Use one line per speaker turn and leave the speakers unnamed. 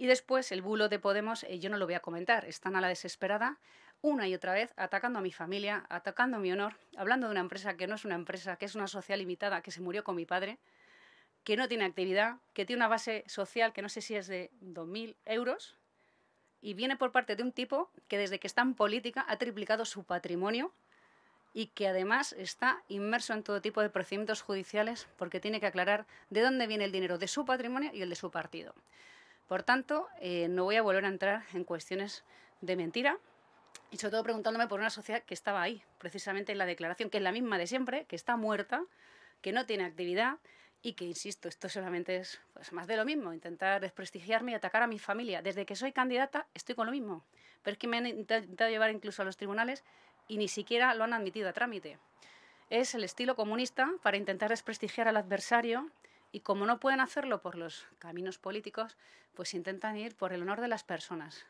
Y después el bulo de Podemos, eh, yo no lo voy a comentar, están a la desesperada una y otra vez atacando a mi familia, atacando mi honor, hablando de una empresa que no es una empresa, que es una sociedad limitada, que se murió con mi padre, que no tiene actividad, que tiene una base social que no sé si es de 2.000 euros, y viene por parte de un tipo que desde que está en política ha triplicado su patrimonio y que además está inmerso en todo tipo de procedimientos judiciales porque tiene que aclarar de dónde viene el dinero de su patrimonio y el de su partido. Por tanto, eh, no voy a volver a entrar en cuestiones de mentira y sobre todo preguntándome por una sociedad que estaba ahí, precisamente en la declaración, que es la misma de siempre, que está muerta, que no tiene actividad y que, insisto, esto solamente es pues, más de lo mismo, intentar desprestigiarme y atacar a mi familia. Desde que soy candidata estoy con lo mismo, pero es que me han intentado llevar incluso a los tribunales y ni siquiera lo han admitido a trámite. Es el estilo comunista para intentar desprestigiar al adversario y como no pueden hacerlo por los caminos políticos, pues intentan ir por el honor de las personas.